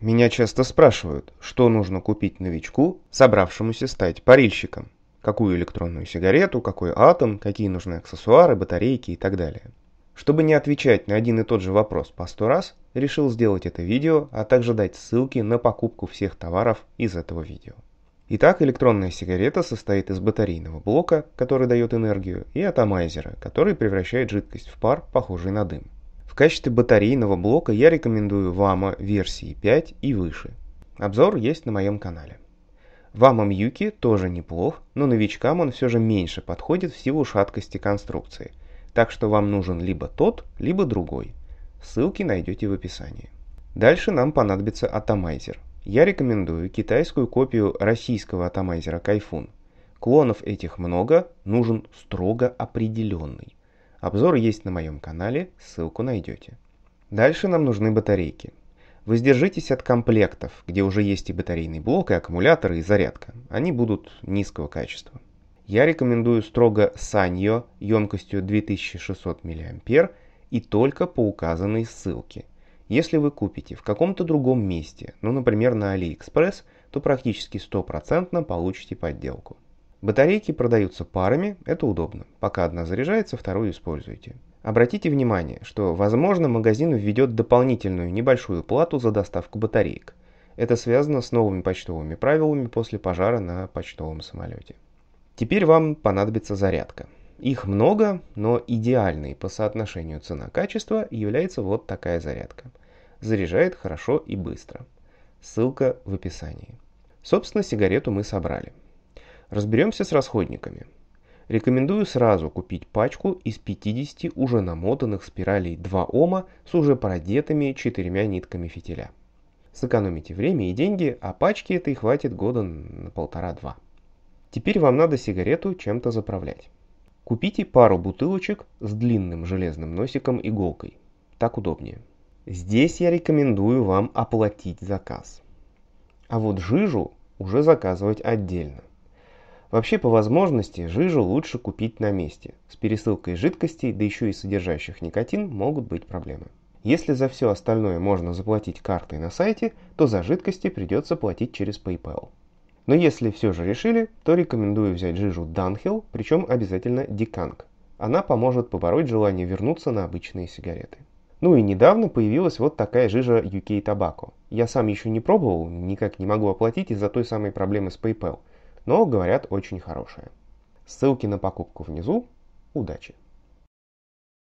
Меня часто спрашивают, что нужно купить новичку, собравшемуся стать парильщиком. Какую электронную сигарету, какой атом, какие нужны аксессуары, батарейки и так далее. Чтобы не отвечать на один и тот же вопрос по сто раз, решил сделать это видео, а также дать ссылки на покупку всех товаров из этого видео. Итак, электронная сигарета состоит из батарейного блока, который дает энергию, и атомайзера, который превращает жидкость в пар, похожий на дым. В качестве батарейного блока я рекомендую VAMA версии 5 и выше. Обзор есть на моем канале. VAMA Мьюки тоже неплох, но новичкам он все же меньше подходит в силу шаткости конструкции, так что вам нужен либо тот, либо другой. Ссылки найдете в описании. Дальше нам понадобится атомайзер. Я рекомендую китайскую копию российского атомайзера Кайфун. Клонов этих много, нужен строго определенный. Обзор есть на моем канале, ссылку найдете. Дальше нам нужны батарейки. Воздержитесь от комплектов, где уже есть и батарейный блок, и аккумуляторы, и зарядка. Они будут низкого качества. Я рекомендую строго Sanyo емкостью 2600 мА и только по указанной ссылке. Если вы купите в каком-то другом месте, ну например на AliExpress, то практически стопроцентно получите подделку. Батарейки продаются парами, это удобно. Пока одна заряжается, вторую используйте. Обратите внимание, что, возможно, магазин введет дополнительную небольшую плату за доставку батареек. Это связано с новыми почтовыми правилами после пожара на почтовом самолете. Теперь вам понадобится зарядка. Их много, но идеальной по соотношению цена-качество является вот такая зарядка. Заряжает хорошо и быстро. Ссылка в описании. Собственно, сигарету мы собрали. Разберемся с расходниками. Рекомендую сразу купить пачку из 50 уже намотанных спиралей 2 Ома с уже продетыми четырьмя нитками фитиля. Сэкономите время и деньги, а пачки этой хватит года на полтора-два. Теперь вам надо сигарету чем-то заправлять. Купите пару бутылочек с длинным железным носиком иголкой. Так удобнее. Здесь я рекомендую вам оплатить заказ. А вот жижу уже заказывать отдельно. Вообще, по возможности, жижу лучше купить на месте. С пересылкой жидкостей, да еще и содержащих никотин, могут быть проблемы. Если за все остальное можно заплатить картой на сайте, то за жидкости придется платить через PayPal. Но если все же решили, то рекомендую взять жижу Dunhill, причем обязательно Диканг. Она поможет побороть желание вернуться на обычные сигареты. Ну и недавно появилась вот такая жижа UK Tobacco. Я сам еще не пробовал, никак не могу оплатить из-за той самой проблемы с PayPal – но, говорят, очень хорошее. Ссылки на покупку внизу. Удачи!